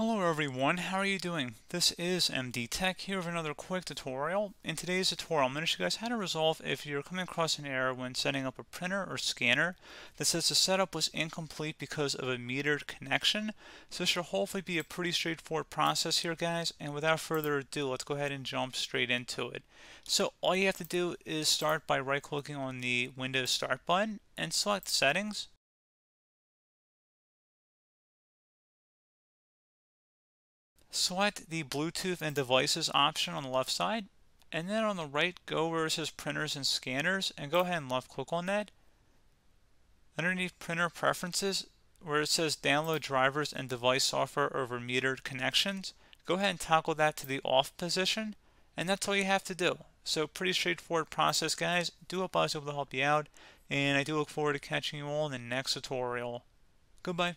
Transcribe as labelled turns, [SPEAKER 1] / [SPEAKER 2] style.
[SPEAKER 1] Hello everyone, how are you doing? This is MD Tech here with another quick tutorial. In today's tutorial, I'm going to show you guys how to resolve if you're coming across an error when setting up a printer or scanner that says the setup was incomplete because of a metered connection. So this should hopefully be a pretty straightforward process here guys, and without further ado, let's go ahead and jump straight into it. So all you have to do is start by right clicking on the Windows Start button and select Settings Select the Bluetooth and devices option on the left side, and then on the right, go where it says printers and scanners, and go ahead and left click on that. Underneath printer preferences, where it says download drivers and device software over metered connections, go ahead and toggle that to the off position, and that's all you have to do. So pretty straightforward process, guys. Do hope I was able to help you out, and I do look forward to catching you all in the next tutorial. Goodbye.